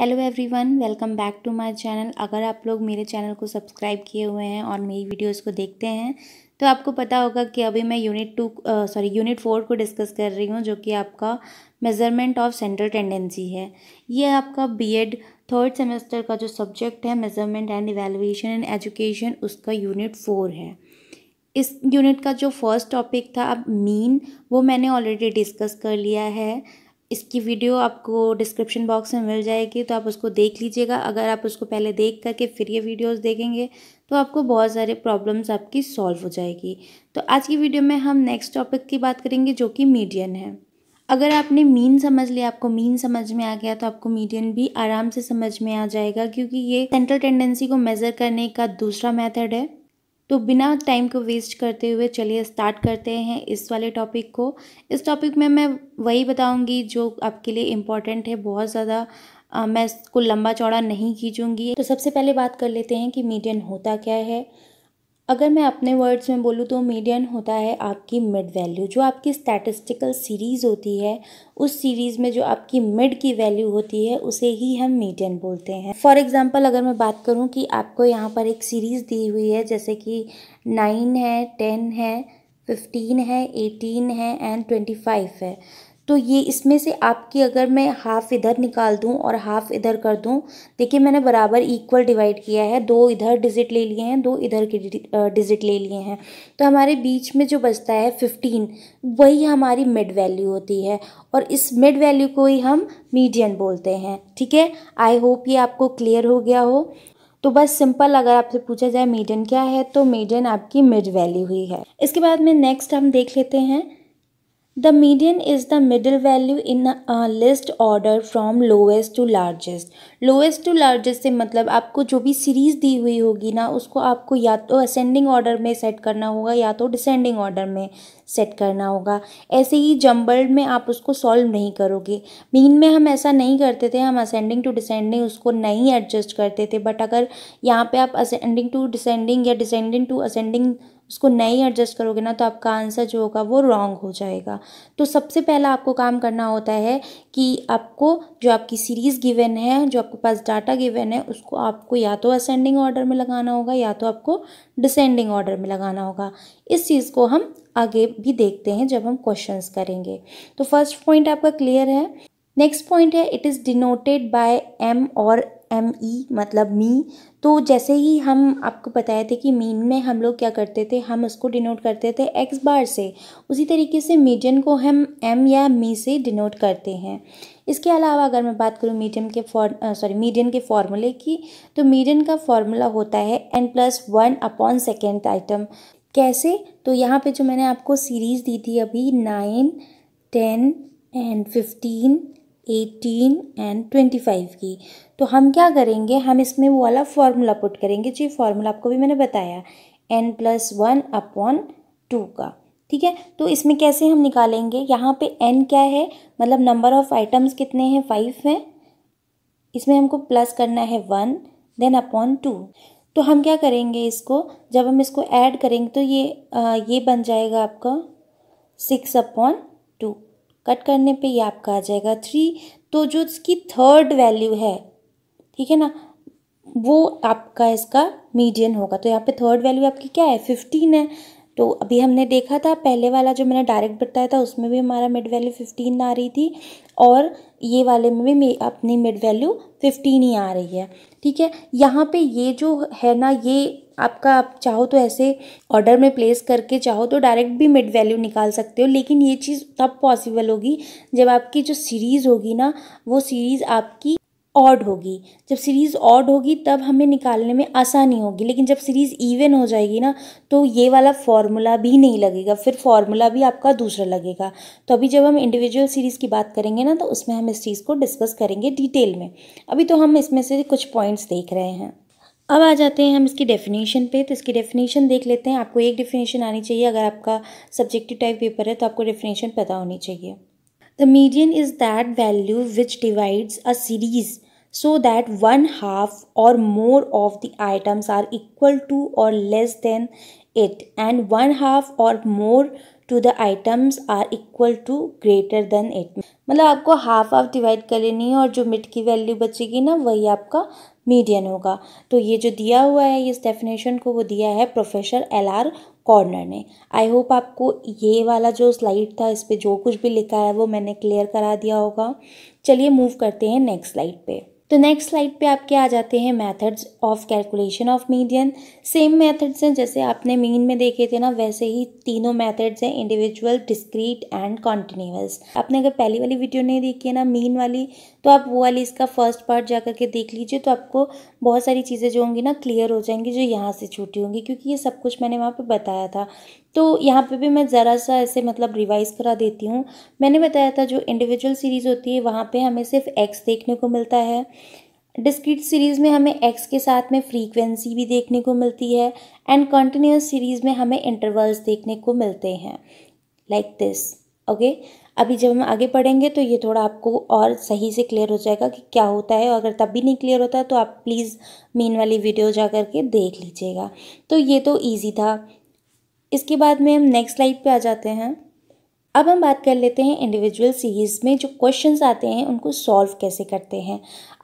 hello everyone welcome back to my channel अगर आप लोग मेरे चैनल को सब्सक्राइब किए हुए हैं और मेरी वीडियोस को देखते हैं तो आपको पता होगा कि अभी मैं unit two sorry unit four को डिस्कस कर रही हूँ जो कि आपका मेज़रमेंट ऑफ सेंट्रल टेंडेंसी है ये आपका बीएड थर्ड सेमेस्टर का जो सब्जेक्ट है measurement and evaluation in education उसका यूनिट फोर है इस यूनिट का जो फर्स्ट टॉपिक था अब मीन वो मैंने ऑलरेडी डिस्कस कर लिया है इसकी वीडियो आपको डिस्क्रिप्शन बॉक्स में मिल जाएगी तो आप उसको देख लीजिएगा अगर आप उसको पहले देख करके फिर ये वीडियोस देखेंगे तो आपको बहुत सारे प्रॉब्लम्स आपकी सॉल्व हो जाएगी तो आज की वीडियो में हम नेक्स्ट टॉपिक की बात करेंगे जो कि मीडियन है अगर आपने मीन समझ लिया आपको मीन समझ में आ गया तो आपको मीडियन भी आराम से समझ में आ जाएगा क्योंकि ये सेंट्रल टेंडेंसी को मेज़र करने का दूसरा मेथड है तो बिना टाइम को वेस्ट करते हुए चलिए स्टार्ट करते हैं इस वाले टॉपिक को इस टॉपिक में मैं वही बताऊंगी जो आपके लिए इम्पॉर्टेंट है बहुत ज़्यादा मैं इसको लंबा चौड़ा नहीं खींचूंगी तो सबसे पहले बात कर लेते हैं कि मीडियन होता क्या है अगर मैं अपने वर्ड्स में बोलूँ तो मीडियन होता है आपकी मिड वैल्यू जो आपकी स्टैटिस्टिकल सीरीज़ होती है उस सीरीज़ में जो आपकी मिड की वैल्यू होती है उसे ही हम मीडियन बोलते हैं फॉर एग्ज़ाम्पल अगर मैं बात करूँ कि आपको यहाँ पर एक सीरीज़ दी हुई है जैसे कि नाइन है टेन है फिफ्टीन है एटीन है एंड ट्वेंटी फाइव है तो ये इसमें से आपकी अगर मैं हाफ़ इधर निकाल दूँ और हाफ़ इधर कर दूँ देखिए मैंने बराबर इक्वल डिवाइड किया है दो इधर डिजिट ले लिए हैं दो इधर के डिजिट ले लिए हैं तो हमारे बीच में जो बचता है फिफ्टीन वही हमारी मिड वैल्यू होती है और इस मिड वैल्यू को ही हम मीडियन बोलते हैं ठीक है आई होप ये आपको क्लियर हो गया हो तो बस सिंपल अगर आपसे पूछा जाए मीडियन क्या है तो मीडियन आपकी मिड वैल्यू हुई है इसके बाद में नेक्स्ट हम देख लेते हैं the median is the middle value in list order order lowest to largest lowest to largest से मतलब आपको जो भी सीरीज़ दी हुई होगी ना उसको आपको या तो असेंडिंग ऑर्डर में सेट करना होगा या तो डिसेंडिंग ऑर्डर में सेट करना होगा ऐसे ही जम्बल्ड में आप उसको सॉल्व नहीं करोगे मीन में हम ऐसा नहीं करते थे हम असेंडिंग टू डिसेंडिंग उसको नहीं एडजस्ट करते थे बट अगर यहाँ पे आप असेंडिंग टू डिसेंडिंग या डिसेंडिंग टू असेंडिंग उसको नहीं एडजस्ट करोगे ना तो आपका आंसर जो होगा वो रॉन्ग हो जाएगा तो सबसे पहला आपको काम करना होता है कि आपको जो आपकी सीरीज़ गिवन है जो आपके पास डाटा गिवन है उसको आपको या तो असेंडिंग ऑर्डर में लगाना होगा या तो आपको डिसेंडिंग ऑर्डर में लगाना होगा इस चीज़ को हम आगे भी देखते हैं जब हम क्वेश्चंस करेंगे तो फर्स्ट पॉइंट आपका क्लियर है next point is it is denoted by M और एम ई e, मतलब मी तो जैसे ही हम आपको बताए थे कि मीन में हम लोग क्या करते थे हम उसको डिनोट करते थे एक्स बार से उसी तरीके से मीडियन को हम एम या मी से डिनोट करते हैं इसके अलावा अगर मैं बात करूँ मीडियम के फॉर सॉरी मीडियन के फार्मूले की तो मीडियन का फॉर्मूला होता है N plus one upon second item कैसे तो यहाँ पे जो मैंने आपको सीरीज़ दी थी अभी nine ten and fifteen eighteen and twenty five की तो हम क्या करेंगे हम इसमें वो वाला फार्मूला पुट करेंगे जी फार्मूला आपको भी मैंने बताया N plus one upon two का ठीक है तो इसमें कैसे हम निकालेंगे यहाँ पे एन क्या है मतलब नंबर ऑफ़ आइटम्स कितने हैं फाइव हैं इसमें हमको प्लस करना है वन देन अपॉन टू तो हम क्या करेंगे इसको जब हम इसको ऐड करेंगे तो ये आ, ये बन जाएगा आपका सिक्स अपॉन टू कट करने पे ये आपका आ जाएगा थ्री तो जो इसकी थर्ड वैल्यू है ठीक है ना वो आपका इसका मीडियन होगा तो यहाँ पे थर्ड वैल्यू आपकी क्या है फिफ्टीन है तो अभी हमने देखा था पहले वाला जो मैंने डायरेक्ट बताया था उसमें भी हमारा मिड वैल्यू फिफ्टीन आ रही थी और ये वाले में भी अपनी मिड वैल्यू फिफ्टीन ही आ रही है ठीक है यहाँ पे ये जो है ना ये आपका आप चाहो तो ऐसे ऑर्डर में प्लेस करके चाहो तो डायरेक्ट भी मिड वैल्यू निकाल सकते हो लेकिन ये चीज़ तब पॉसिबल होगी जब आपकी जो सीरीज़ होगी ना वो सीरीज़ आपकी ऑड होगी जब सीरीज़ ऑड होगी तब हमें निकालने में आसानी होगी लेकिन जब सीरीज़ इवन हो जाएगी ना तो ये वाला फॉर्मूला भी नहीं लगेगा फिर फॉर्मूला भी आपका दूसरा लगेगा तो अभी जब हम इंडिविजुअल सीरीज़ की बात करेंगे ना तो उसमें हम इस चीज़ को डिस्कस करेंगे डिटेल में अभी तो हम इसमें से कुछ पॉइंट्स देख रहे हैं अब आ जाते हैं हम इसकी डेफिनेशन पे तो इसकी डेफिनेशन देख लेते हैं आपको एक डेफिनेशन आनी चाहिए अगर आपका सब्जेक्टिव टाइप पेपर है तो आपको डेफिनेशन पता होनी चाहिए the median is that value which divides a series so that one half और more of the items are equal to और less than it and one half और more to the items are equal to greater than at मतलब आपको half half divide कर लेनी है और जो मिड की वैल्यू बचेगी ना वही आपका मीडियन होगा तो ये जो दिया हुआ है इस डेफिनेशन को वो दिया है प्रोफेसर एल आर कॉर्नर ने आई होप आपको ये वाला जो स्लाइड था इस पर जो कुछ भी लिखा है वो मैंने क्लियर करा दिया होगा चलिए मूव करते हैं नेक्स्ट स्लाइड पर तो नेक्स्ट स्लाइड पे आपके आ जाते हैं methods of calculation of median same methods हैं जैसे आपने मीन में देखे थे ना वैसे ही तीनों मेथड्स हैं इंडिविजुअल डिस्क्रीट एंड कॉन्टिन्यूस आपने अगर पहली वाली वीडियो नहीं देखी है ना मीन वाली तो आप वो वाली इसका फर्स्ट पार्ट जा करके देख लीजिए तो आपको बहुत सारी चीज़ें जो होंगी ना क्लियर हो जाएंगी जो यहाँ से छूटी होंगी क्योंकि ये सब कुछ मैंने वहाँ पर बताया था तो यहाँ पर भी मैं ज़रा सा ऐसे मतलब रिवाइज़ करा देती हूँ मैंने बताया था जो इंडिविजुअल सीरीज़ होती है वहाँ पर हमें सिर्फ एक्स देखने को मिलता है डिस्क्रीट सीरीज़ में हमें एक्स के साथ में फ्रीक्वेंसी भी देखने को मिलती है एंड कंटिन्यूस सीरीज़ में हमें इंटरवल्स देखने को मिलते हैं लाइक दिस ओके अभी जब हम आगे पढ़ेंगे तो ये थोड़ा आपको और सही से क्लियर हो जाएगा कि क्या होता है और अगर तब भी नहीं क्लियर होता तो आप प्लीज़ मेन वाली वीडियो जा कर के देख लीजिएगा तो ये तो ईजी था इसके बाद में हम नेक्स्ट स्लाइड पे आ जाते हैं अब हम बात कर लेते हैं इंडिविजुअल सीरीज़ में जो क्वेश्चंस आते हैं उनको सॉल्व कैसे करते हैं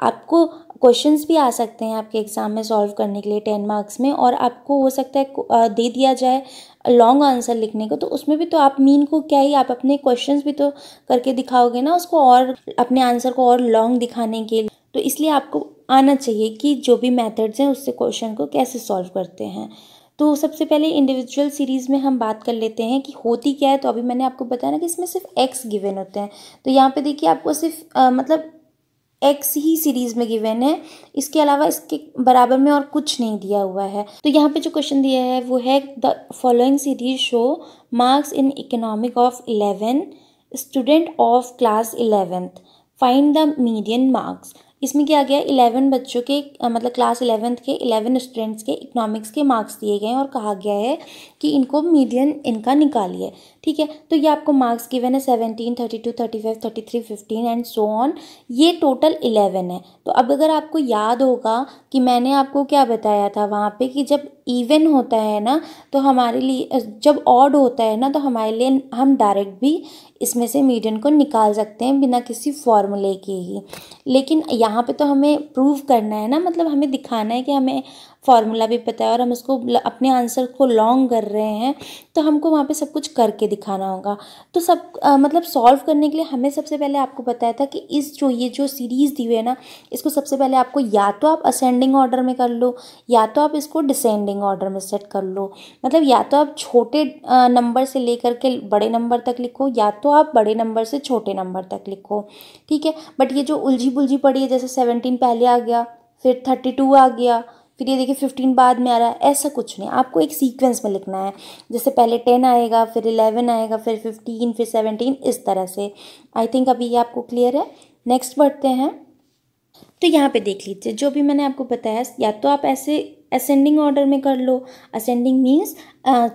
आपको क्वेश्चंस भी आ सकते हैं आपके एग्ज़ाम में सॉल्व करने के लिए टेन मार्क्स में और आपको हो सकता है दे दिया जाए लॉन्ग आंसर लिखने को तो उसमें भी तो आप मीन को क्या ही आप अपने क्वेश्चंस भी तो करके दिखाओगे ना उसको और अपने आंसर को और लॉन्ग दिखाने के लिए तो इसलिए आपको आना चाहिए कि जो भी मेथड्स हैं उससे क्वेश्चन को कैसे सॉल्व करते हैं तो सबसे पहले इंडिविजुअल सीरीज़ में हम बात कर लेते हैं कि होती क्या है तो अभी मैंने आपको बताया ना कि इसमें सिर्फ एक्स गिवन होते हैं तो यहाँ पे देखिए आपको सिर्फ आ, मतलब एक्स ही सीरीज में गिवन है इसके अलावा इसके बराबर में और कुछ नहीं दिया हुआ है तो यहाँ पे जो क्वेश्चन दिया है वो है the following series show marks in economic of eleven student of class eleventh find the median marks इसमें क्या गया इलेवन बच्चों के मतलब क्लास इलेवेंथ के इलेवन स्टूडेंट्स के इकोनॉमिक्स के मार्क्स दिए गए हैं और कहा गया है कि इनको मीडियन इनका निकालिए ठीक है तो ये आपको मार्क्स गिवन है seventeen thirty two thirty five thirty three fifteen and so on ये टोटल इलेवन है तो अब अगर आपको याद होगा कि मैंने आपको क्या बताया था वहाँ पे कि जब इवन होता है ना तो हमारे लिए जब ऑड होता है ना तो हमारे लिए हम डायरेक्ट भी इसमें से मीडियन को निकाल सकते हैं बिना किसी फॉर्मूले के ही लेकिन यहाँ पे तो हमें प्रूव करना है ना मतलब हमें दिखाना है कि हमें फार्मूला भी पता है और हम उसको अपने आंसर को लॉन्ग कर रहे हैं तो हमको वहाँ पे सब कुछ करके दिखाना होगा तो सब आ, मतलब सॉल्व करने के लिए हमें सबसे पहले आपको बताया था कि इस जो ये जो सीरीज़ दी हुई है ना इसको सबसे पहले आपको या तो आप असेंडिंग ऑर्डर में कर लो या तो आप इसको डिसेंडिंग पेंडिंग ऑर्डर में सेट कर लो मतलब या तो आप छोटे नंबर से लेकर के बड़े नंबर तक लिखो या तो आप बड़े नंबर से छोटे नंबर तक लिखो ठीक है बट ये जो उलझी पुलझी पड़ी है जैसे सेवनटीन पहले आ गया फिर थर्टी टू आ गया फिर ये देखिए फिफ्टीन बाद में आ रहा है ऐसा कुछ नहीं आपको एक सीक्वेंस में लिखना है जैसे पहले टेन आएगा फिर इलेवन आएगा फिर फिफ्टीन फिर सेवनटीन इस तरह से आई थिंक अभी ये आपको क्लियर है नेक्स्ट बढ़ते हैं तो यहाँ पे देख लीजिए जो भी मैंने आपको बताया या तो आप ऐसे असेंडिंग ऑर्डर में कर लो असेंडिंग मीन्स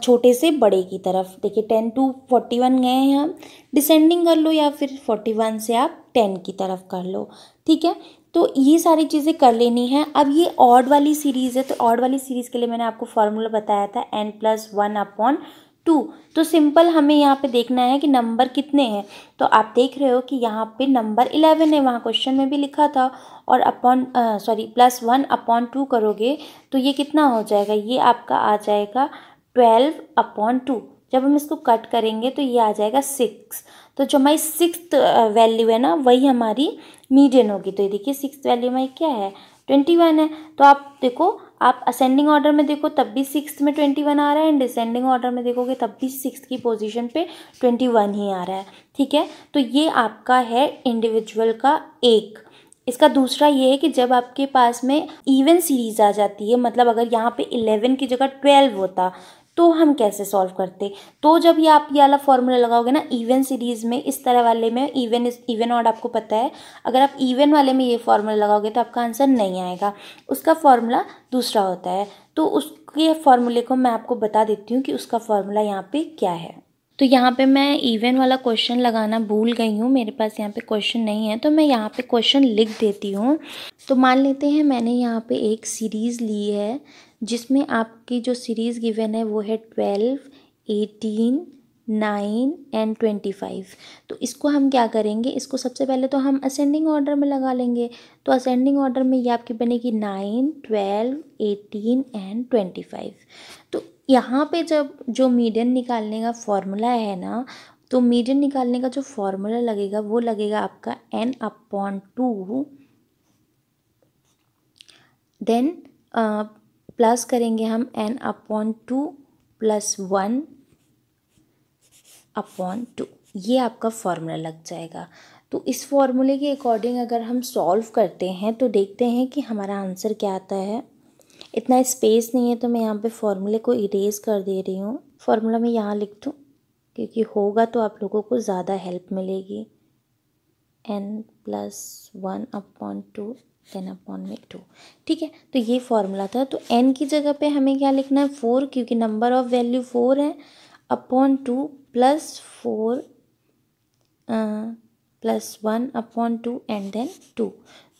छोटे से बड़े की तरफ देखिए टेन टू फोर्टी वन गए हैं हम डिसेंडिंग कर लो या फिर फोर्टी वन से आप टेन की तरफ कर लो ठीक है तो ये सारी चीज़ें कर लेनी है अब ये ऑड वाली सीरीज़ है तो ऑड वाली सीरीज़ के लिए मैंने आपको फार्मूला बताया था N plus one upon two तो सिंपल हमें यहाँ पे देखना है कि नंबर कितने हैं तो आप देख रहे हो कि यहाँ पे नंबर इलेवन है वहाँ क्वेश्चन में भी लिखा था और upon sorry plus one upon two करोगे तो ये कितना हो जाएगा ये आपका आ जाएगा ट्वेल्व अपॉन टू जब हम इसको कट करेंगे तो ये आ जाएगा सिक्स तो जो हमारी सिक्स वैल्यू है ना वही हमारी मीडियन होगी तो ये देखिए सिक्स वैल्यू हमारी क्या है ट्वेंटी वन है तो आप देखो आप असेंडिंग ऑर्डर में देखो तब भी सिक्स में ट्वेंटी वन आ रहा है एंड डिसेंडिंग ऑर्डर में देखोगे तब भी सिक्स की पोजीशन पे ट्वेंटी वन ही आ रहा है ठीक है तो ये आपका है इंडिविजुअल का एक इसका दूसरा ये है कि जब आपके पास में इवन सीरीज़ आ जाती है मतलब अगर यहाँ पे इलेवन की जगह ट्वेल्व होता तो हम कैसे सॉल्व करते तो जब ये आप ये वाला फॉर्मूला लगाओगे ना इवन सीरीज़ में इस तरह वाले में इवन इवन ऑड आपको पता है अगर आप इवन वाले में ये फॉर्मूला लगाओगे तो आपका आंसर नहीं आएगा उसका फॉर्मूला दूसरा होता है तो उसके फॉर्मूले को मैं आपको बता देती हूँ कि उसका फॉर्मूला यहाँ पे क्या है तो यहाँ पे मैं इवन वाला क्वेश्चन लगाना भूल गई हूँ मेरे पास यहाँ पे क्वेश्चन नहीं है तो मैं यहाँ पे क्वेश्चन लिख देती हूँ तो मान लेते हैं मैंने यहाँ पे एक सीरीज़ ली है जिसमें आपकी जो सीरीज़ गिवन है वो है twelve eighteen nine and twenty five तो इसको हम क्या करेंगे इसको सबसे पहले तो हम असेंडिंग ऑर्डर में लगा लेंगे तो असेंडिंग ऑर्डर में ये आपकी बनेगी nine twelve eighteen and twenty five तो यहाँ पे जब जो मीडियन निकालने का फॉर्मूला है ना तो मीडियन निकालने का जो फॉर्मूला लगेगा वो लगेगा आपका N upon two then plus करेंगे हम N upon two plus one upon two ये आपका फॉर्मूला लग जाएगा तो इस फॉर्मूले के अकॉर्डिंग अगर हम सॉल्व करते हैं तो देखते हैं कि हमारा आंसर क्या आता है इतना स्पेस नहीं है तो मैं यहाँ पे फॉर्मूले को इरेज कर दे रही हूँ फॉर्मूला मैं यहाँ लिख दूँ क्योंकि होगा तो आप लोगों को ज़्यादा हेल्प मिलेगी N plus one upon two ten upon में टू ठीक है तो ये फॉर्मूला था तो एन की जगह पे हमें क्या लिखना है फोर क्योंकि नंबर ऑफ वैल्यू फोर है upon two plus four plus one upon two and then two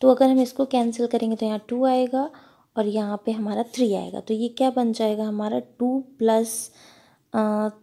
तो अगर हम इसको कैंसिल करेंगे तो यहाँ टू आएगा और यहाँ पे हमारा थ्री आएगा तो ये क्या बन जाएगा हमारा two plus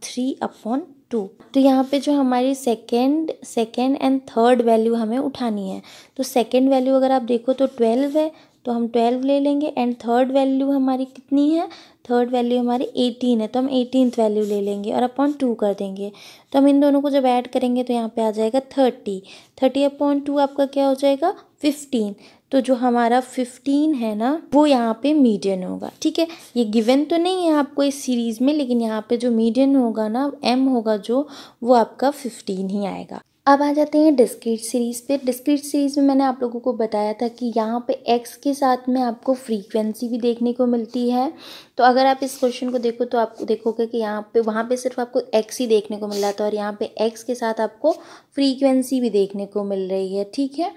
three upon two तो यहाँ पे जो हमारी second second and third value हमें उठानी है तो सेकेंड वैल्यू अगर आप देखो तो ट्वेल्व है तो हम ट्वेल्व ले लेंगे एंड थर्ड वैल्यू हमारी कितनी है थर्ड वैल्यू हमारी एटीन है तो हम एटीन वैल्यू ले लेंगे और अपॉन टू कर देंगे तो हम इन दोनों को जब ऐड करेंगे तो यहाँ पे आ जाएगा थर्टी थर्टी अपॉन टू आपका क्या हो जाएगा फिफ्टीन तो जो हमारा फिफ्टीन है ना वो यहाँ पे मीडियन होगा ठीक है ये गिवन तो नहीं है आपको इस सीरीज़ में लेकिन यहाँ पे जो मीडियन होगा ना एम होगा जो वो आपका फिफ्टीन ही आएगा अब आ जाते हैं डिस्क्रीट सीरीज़ पे डिस्क्रीट सीरीज़ में मैंने आप लोगों को बताया था कि यहाँ पे एक्स के साथ में आपको फ्रीक्वेंसी भी देखने को मिलती है तो अगर आप इस क्वेश्चन को देखो तो आप देखोगे कि यहाँ पे वहाँ पे सिर्फ आपको एक्स ही देखने को मिल रहा था और यहाँ पे एक्स के साथ आपको फ्रीक्वेंसी भी देखने को मिल रही है ठीक है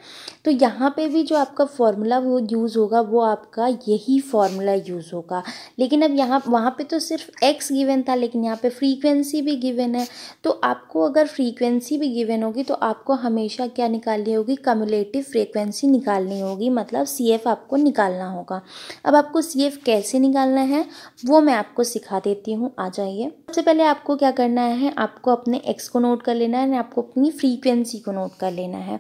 तो यहाँ पे भी जो आपका फॉर्मूला वो यूज़ होगा वो आपका यही फार्मूला यूज़ होगा लेकिन अब यहाँ वहाँ पर तो सिर्फ एक्स गिवन था लेकिन यहाँ पर फ्रीकवेंसी भी गिवन है तो आपको अगर फ्रीकवेंसी भी गिवेन होगी तो आपको हमेशा क्या निकालनी होगी कम्युलेटिव फ्रीकवेंसी निकालनी होगी मतलब सी एफ आपको निकालना होगा अब आपको सी एफ कैसे निकालना है वो मैं आपको सिखा देती हूँ आ जाइए सबसे पहले आपको क्या करना है आपको अपने एक्स को नोट कर लेना है आपको अपनी फ्रीक्वेंसी को नोट कर लेना है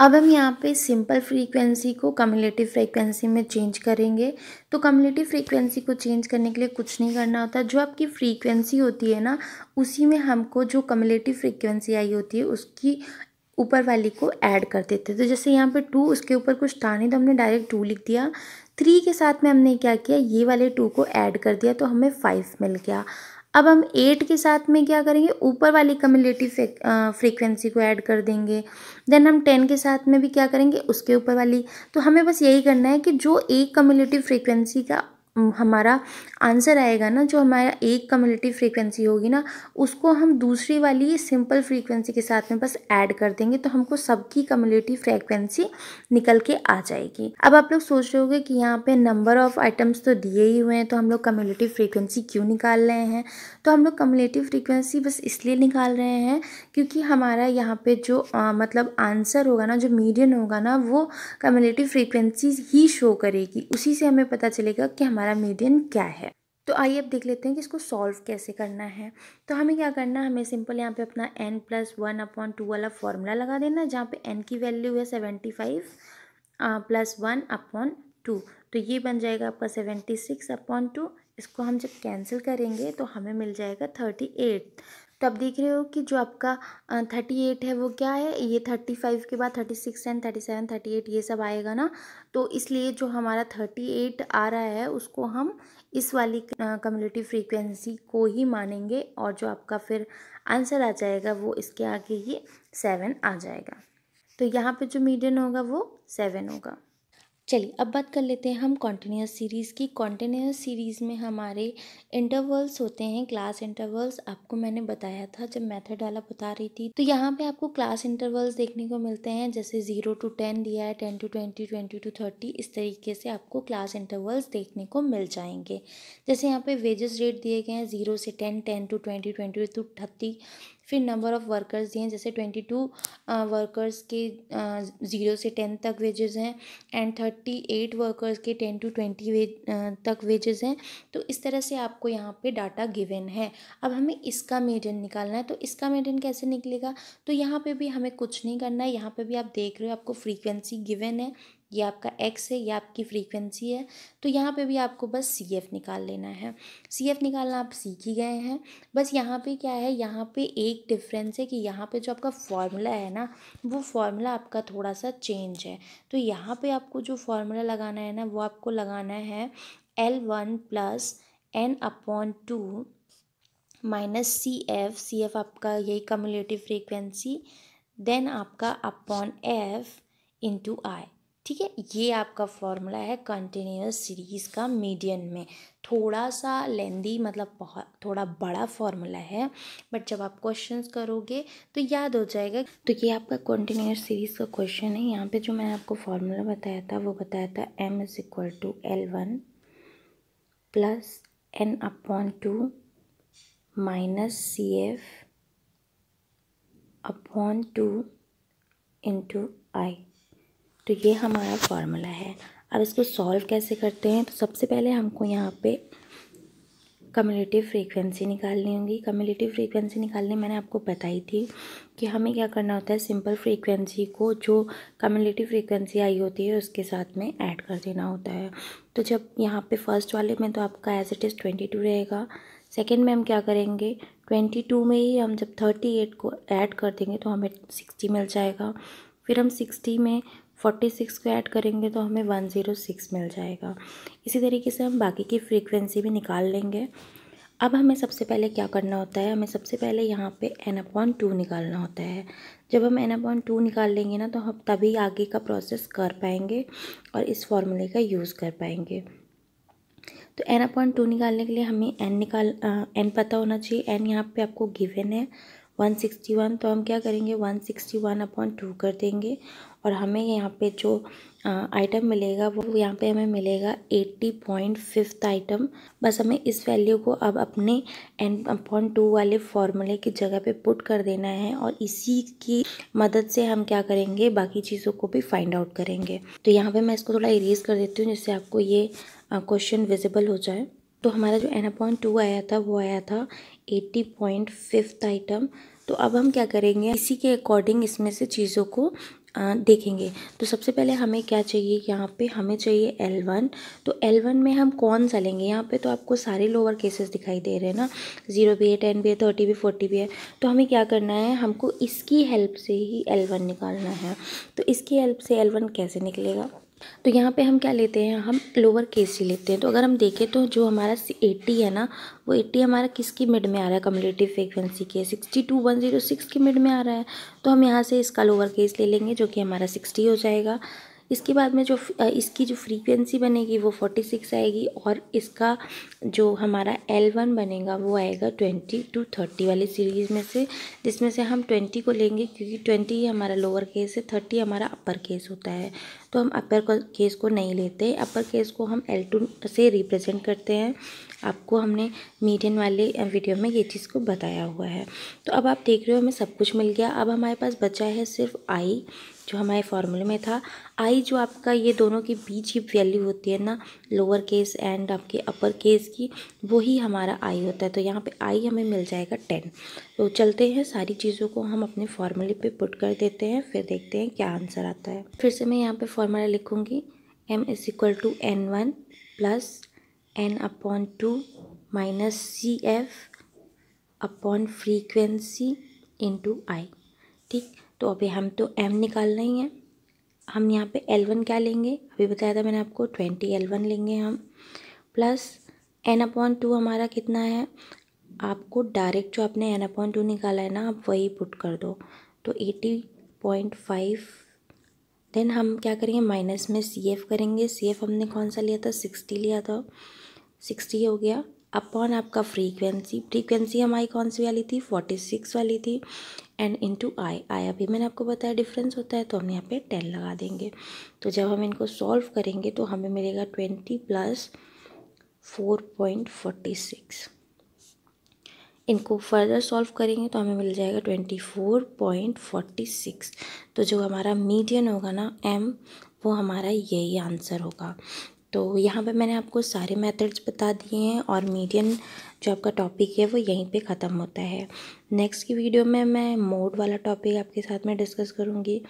अब हम यहाँ पे सिंपल फ्रीक्वेंसी को कम्युलेटिव फ्रीक्वेंसी में चेंज करेंगे तो कम्युलेटिव फ्रीक्वेंसी को चेंज करने के लिए कुछ नहीं करना होता जो आपकी फ्रीक्वेंसी होती है ना उसी में हमको जो कम्युलेटिव फ्रीक्वेंसी आई होती है उसकी ऊपर वाली को ऐड कर देते हैं तो जैसे यहाँ पे टू उसके ऊपर कुछ था नहीं तो हमने डायरेक्ट टू लिख दिया थ्री के साथ में हमने क्या किया ये वाले टू को ऐड कर दिया तो हमें फाइव मिल गया अब हम एट के साथ में क्या करेंगे ऊपर वाली कम्युलेटिव फ्रीक्वेंसी को ऐड कर देंगे देन हम टेन के साथ में भी क्या करेंगे उसके ऊपर वाली तो हमें बस यही करना है कि जो एक कम्युलेटिव फ्रीक्वेंसी का हमारा आंसर आएगा ना जो हमारा एक कम्युनिटी फ्रीक्वेंसी होगी ना उसको हम दूसरी वाली सिंपल फ्रीक्वेंसी के साथ में बस ऐड कर देंगे तो हमको सबकी कम्युनिटी फ्रीक्वेंसी निकल के आ जाएगी अब आप लोग सोच रहे होगे कि यहाँ पे नंबर ऑफ आइटम्स तो दिए ही हुए हैं तो हम लोग कम्युनिटी फ्रीक्वेंसी क्यों निकाल रहे हैं तो हम लोग कम्युनिटी फ्रीक्वेंसी बस इसलिए निकाल रहे हैं क्योंकि हमारा यहाँ पर जो आ, मतलब आंसर होगा ना जो मीडियन होगा ना वो कम्युनिटी फ्रीक्वेंसी ही शो करेगी उसी से हमें पता चलेगा कि हमारा हमारा मीडियन क्या है तो आइए अब देख लेते हैं कि इसको सॉल्व कैसे करना है तो हमें क्या करना है हमें सिंपल यहाँ पे अपना N plus one upon two वाला फॉर्मूला लगा देना जहाँ पे एन की वैल्यू है seventy five plus one upon two तो ये बन जाएगा आपका सेवेंटी सिक्स अपॉन टू इसको हम जब कैंसिल करेंगे तो हमें मिल जाएगा थर्टी एट तो आप देख रहे हो कि जो आपका थर्टी एट है वो क्या है ये थर्टी फाइव के बाद thirty six and thirty seven thirty eight ये सब आएगा ना तो इसलिए जो हमारा थर्टी एट आ रहा है उसको हम इस वाली कम्युनिटी फ्रीक्वेंसी को ही मानेंगे और जो आपका फिर आंसर आ जाएगा वो इसके आगे ये सेवन आ जाएगा तो यहाँ पर जो मीडियन होगा वो सेवन होगा चलिए अब बात कर लेते हैं हम कॉन्टीन्यूस सीरीज़ की कॉन्टीन्यूस सीरीज़ में हमारे इंटरवल्स होते हैं क्लास इंटरवल्स आपको मैंने बताया था जब मेथड वाला बता रही थी तो यहाँ पे आपको क्लास इंटरवल्स देखने को मिलते हैं जैसे ज़ीरो टू टेन दिया है ten to twenty twenty to thirty इस तरीके से आपको क्लास इंटरवल्स देखने को मिल जाएंगे जैसे यहाँ पर वेजेस रेट दिए गए हैं ज़ीरो से ten ten to twenty twenty to thirty फिर नंबर ऑफ़ वर्कर्स दिए हैं जैसे ट्वेंटी टू वर्कर्स के ज़ीरो से टेन तक वेजेस हैं एंड थर्टी एट वर्कर्स के टेन टू ट्वेंटी वेज तक वेजेस हैं तो इस तरह से आपको यहाँ पे डाटा गिवन है अब हमें इसका मेडियन निकालना है तो इसका मेडियन कैसे निकलेगा तो यहाँ पे भी हमें कुछ नहीं करना है यहाँ पे भी आप देख रहे हो आपको फ्रीक्वेंसी गिवन है ये आपका एक्स है ये आपकी फ्रीक्वेंसी है तो यहाँ पे भी आपको बस सी एफ निकाल लेना है सी एफ निकालना आप सीख ही गए हैं बस यहाँ पे क्या है यहाँ पे एक डिफरेंस है कि यहाँ पे जो आपका फार्मूला है ना वो फार्मूला आपका थोड़ा सा चेंज है तो यहाँ पे आपको जो फार्मूला लगाना है ना वो आपको लगाना है L one plus N upon two minus C F C F आपका यही कम्युलेटिव फ्रीक्वेंसी देन आपका अपॉन एफ इंटू आई ठीक है ये आपका फॉर्मूला है कंटिन्यूस सीरीज़ का मीडियन में थोड़ा सा लेंदी मतलब बहुत थोड़ा बड़ा फॉर्मूला है बट जब आप क्वेश्चंस करोगे तो याद हो जाएगा तो ये आपका कंटिन्यूस सीरीज़ का क्वेश्चन है यहाँ पे जो मैंने आपको फॉर्मूला बताया था वो बताया था M is equal to L one plus N upon two minus C F upon two into I तो ये हमारा फार्मूला है अब इसको सॉल्व कैसे करते हैं तो सबसे पहले हमको यहाँ पे कम्युनिटी फ्रीक्वेंसी निकालनी होगी कम्युनिटी फ्रीक्वेंसी निकालने मैंने आपको बताई थी कि हमें क्या करना होता है सिंपल फ्रीक्वेंसी को जो कम्युनिटी फ्रीक्वेंसी आई होती है उसके साथ में ऐड कर देना होता है तो जब यहाँ पे फर्स्ट वाले में तो आपका as it is twenty two रहेगा सेकेंड में हम क्या करेंगे ट्वेंटी टू में ही हम जब थर्टी एट को ऐड कर देंगे तो हमें सिक्सटी मिल जाएगा फिर हम सिक्सटी में फोर्टी सिक्स को ऐड करेंगे तो हमें वन ज़ीरो सिक्स मिल जाएगा इसी तरीके से हम बाकी की फ्रीक्वेंसी भी निकाल लेंगे अब हमें सबसे पहले क्या करना होता है हमें सबसे पहले यहाँ पे एन अपॉन टू निकालना होता है जब हम एन अपॉन टू निकाल लेंगे ना तो हम तभी आगे का प्रोसेस कर पाएंगे और इस फॉर्मूले का यूज़ कर पाएंगे तो एन अपॉन टू निकालने के लिए हमें एन निकाल एन पता होना चाहिए एन यहाँ पे आपको गिवन है 161 तो हम क्या करेंगे 161 अपॉन टू कर देंगे और हमें यहाँ पे जो आइटम मिलेगा वो यहाँ पे हमें मिलेगा एट्टी पॉइंट फिफ्थ आइटम बस हमें इस वैल्यू को अब अपने एन अपॉन टू वाले फॉर्मूले की जगह पे पुट कर देना है और इसी की मदद से हम क्या करेंगे बाकी चीज़ों को भी फाइंड आउट करेंगे तो यहाँ पे मैं इसको थोड़ा इरेज कर देती हूँ जिससे आपको ये क्वेश्चन विजिबल हो जाए तो हमारा जो एन अपॉइंट टू आया था वो आया था एट्टी पॉइंट फिफ्थ आइटम तो अब हम क्या करेंगे इसी के अकॉर्डिंग इसमें से चीज़ों को देखेंगे तो सबसे पहले हमें क्या चाहिए यहाँ पे हमें चाहिए L1 तो L1 में हम कौन सा लेंगे यहाँ पे तो आपको सारे लोअर केसेस दिखाई दे रहे हैं ना ज़ीरो भी है टेन भी है थर्टी भी फोर्टी भी है तो हमें क्या करना है हमको इसकी हेल्प से ही एल वन निकालना है तो इसकी हेल्प से एल वन कैसे निकलेगा तो यहाँ पे हम क्या लेते हैं हम लोअर केस ही लेते हैं तो अगर हम देखें तो जो हमारा एट्टी है ना वो एट्टी हमारा किसकी मिड में आ रहा है कम्युलेटिव फ्रिक्वेंसी के sixty two one zero six की मिड में आ रहा है तो हम यहाँ से इसका लोअर केस ले लेंगे जो कि हमारा सिक्सटी हो जाएगा इसके बाद में जो इसकी जो फ्रीक्वेंसी बनेगी वो फोर्टी सिक्स आएगी और इसका जो हमारा एल वन बनेगा वो आएगा ट्वेंटी टू थर्टी वाली सीरीज़ में से जिसमें से हम ट्वेंटी को लेंगे क्योंकि ट्वेंटी ही हमारा लोअर केस है थर्टी हमारा अपर केस होता है तो हम अपर केस को नहीं लेते अपर केस को हम एल टू से रिप्रेजेंट करते हैं आपको हमने मीडियन वाले वीडियो में ये चीज़ को बताया हुआ है तो अब आप देख रहे हो हमें सब कुछ मिल गया अब हमारे पास बचा है सिर्फ आई जो हमारे फार्मूले में था आई जो आपका ये दोनों के बीच की वैल्यू होती है ना लोअर केस एंड आपके अपर केस की वही हमारा आई होता है तो यहाँ पे आई हमें मिल जाएगा टेन तो चलते हैं सारी चीज़ों को हम अपने फार्मूले पे पुट कर देते हैं फिर देखते हैं क्या आंसर आता है फिर से मैं यहाँ पर फार्मूला लिखूँगी M is equal to N one plus N upon two minus C F upon frequency into I ठीक तो अभी हम तो एम निकाल रहे हैं हम यहाँ पे एल वन क्या लेंगे अभी बताया था मैंने आपको ट्वेंटी एल वन लेंगे हम प्लस एन अपॉन टू हमारा कितना है आपको डायरेक्ट जो आपने एन अपॉन टू निकाला है ना आप वही पुट कर दो तो एटी पॉइंट फाइव देन हम क्या करेंगे माइनस में सी एफ करेंगे सी एफ हमने कौन सा लिया था सिक्सटी लिया था सिक्सटी हो गया अपॉन आपका फ्रीक्वेंसी फ्रीक्वेंसी हमारी कौन सी वाली थी फोर्टी सिक्स वाली थी एंड इनटू आई आई अभी मैंने आपको बताया डिफरेंस होता है तो हम यहाँ पे टेन लगा देंगे तो जब हम इनको सॉल्व करेंगे तो हमें मिलेगा twenty plus four point forty six इनको फर्दर सॉल्व करेंगे तो हमें मिल जाएगा twenty four point forty six तो जो हमारा मीडियन होगा ना एम वो हमारा यही आंसर होगा तो यहाँ पे मैंने आपको सारे मेथड्स बता दिए हैं और मीडियन जो आपका टॉपिक है वो यहीं पे ख़त्म होता है नेक्स्ट की वीडियो में मैं मोड वाला टॉपिक आपके साथ में डिस्कस करूँगी